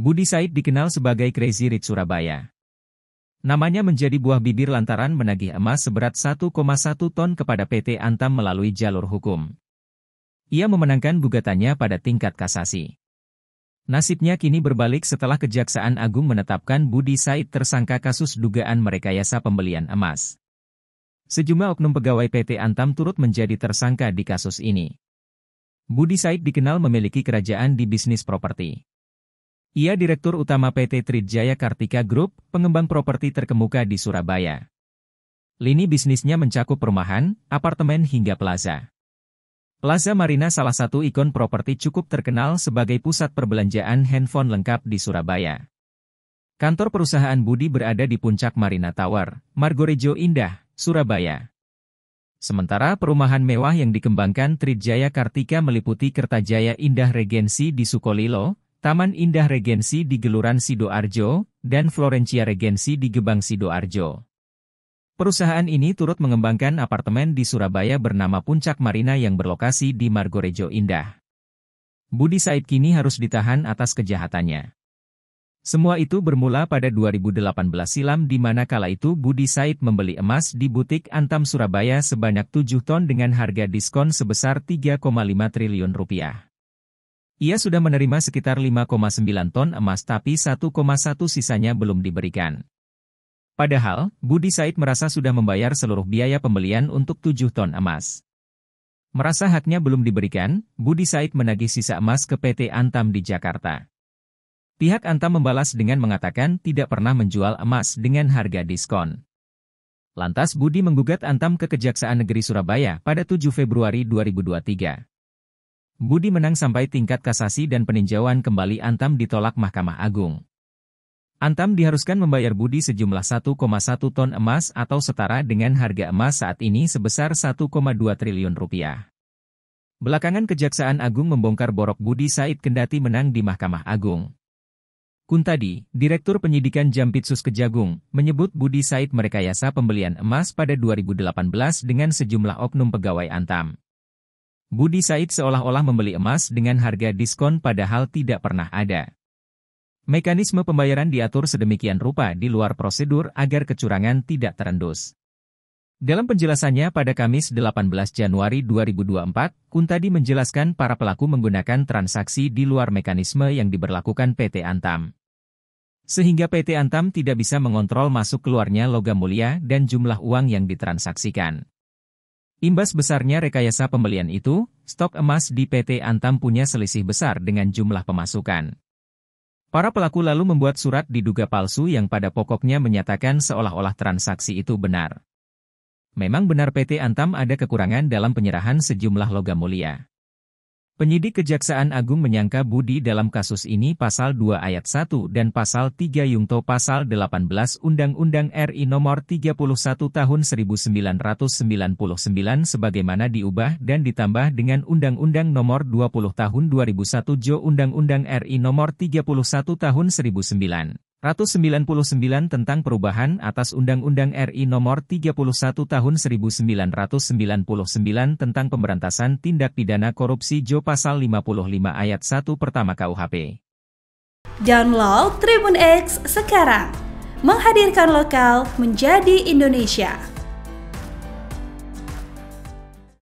Budi Said dikenal sebagai Crazy Rich Surabaya. Namanya menjadi buah bibir lantaran menagih emas seberat 1,1 ton kepada PT Antam melalui jalur hukum. Ia memenangkan gugatannya pada tingkat kasasi. Nasibnya kini berbalik setelah Kejaksaan Agung menetapkan Budi Said tersangka kasus dugaan merekayasa pembelian emas. Sejumlah oknum pegawai PT Antam turut menjadi tersangka di kasus ini. Budi Said dikenal memiliki kerajaan di bisnis properti. Ia Direktur Utama PT Trijaya Kartika Group, pengembang properti terkemuka di Surabaya. Lini bisnisnya mencakup perumahan, apartemen hingga plaza. Plaza Marina salah satu ikon properti cukup terkenal sebagai pusat perbelanjaan handphone lengkap di Surabaya. Kantor perusahaan Budi berada di puncak Marina Tower, Margorejo Indah, Surabaya. Sementara perumahan mewah yang dikembangkan Trijaya Kartika meliputi Kertajaya Indah Regensi di Sukolilo, Taman Indah Regensi di Geluran Sidoarjo, dan Florencia Regensi di Gebang Sidoarjo. Perusahaan ini turut mengembangkan apartemen di Surabaya bernama Puncak Marina yang berlokasi di Margorejo Indah. Budi Said kini harus ditahan atas kejahatannya. Semua itu bermula pada 2018 silam di mana kala itu Budi Said membeli emas di butik Antam Surabaya sebanyak 7 ton dengan harga diskon sebesar 3,5 triliun rupiah. Ia sudah menerima sekitar 5,9 ton emas tapi 1,1 sisanya belum diberikan. Padahal, Budi Said merasa sudah membayar seluruh biaya pembelian untuk 7 ton emas. Merasa haknya belum diberikan, Budi Said menagih sisa emas ke PT Antam di Jakarta. Pihak Antam membalas dengan mengatakan tidak pernah menjual emas dengan harga diskon. Lantas Budi menggugat Antam ke Kejaksaan Negeri Surabaya pada 7 Februari 2023. Budi menang sampai tingkat kasasi dan peninjauan kembali Antam ditolak Mahkamah Agung. Antam diharuskan membayar Budi sejumlah 1,1 ton emas atau setara dengan harga emas saat ini sebesar 1,2 triliun rupiah. Belakangan Kejaksaan Agung membongkar borok Budi Said Kendati menang di Mahkamah Agung. Kuntadi, Direktur Penyidikan Jampitsus Kejagung, menyebut Budi Said merekayasa pembelian emas pada 2018 dengan sejumlah oknum pegawai Antam. Budi Said seolah-olah membeli emas dengan harga diskon padahal tidak pernah ada. Mekanisme pembayaran diatur sedemikian rupa di luar prosedur agar kecurangan tidak terendus. Dalam penjelasannya pada Kamis 18 Januari 2024, Kuntadi menjelaskan para pelaku menggunakan transaksi di luar mekanisme yang diberlakukan PT Antam. Sehingga PT Antam tidak bisa mengontrol masuk keluarnya logam mulia dan jumlah uang yang ditransaksikan. Imbas besarnya rekayasa pembelian itu, stok emas di PT Antam punya selisih besar dengan jumlah pemasukan. Para pelaku lalu membuat surat diduga palsu yang pada pokoknya menyatakan seolah-olah transaksi itu benar. Memang benar PT Antam ada kekurangan dalam penyerahan sejumlah logam mulia. Penyidik Kejaksaan Agung menyangka Budi dalam kasus ini pasal 2 ayat 1 dan pasal 3 Yungto pasal 18 Undang-Undang RI nomor 31 tahun 1999 sebagaimana diubah dan ditambah dengan Undang-Undang nomor 20 tahun 2001 Jo Undang-Undang RI nomor 31 tahun 2009. 199 tentang perubahan atas Undang-Undang RI Nomor 31 Tahun 1999 tentang Pemberantasan Tindak Pidana Korupsi Jo Pasal 55 Ayat 1 Pertama KUHP. Download Tribun X sekarang, menghadirkan lokal menjadi Indonesia.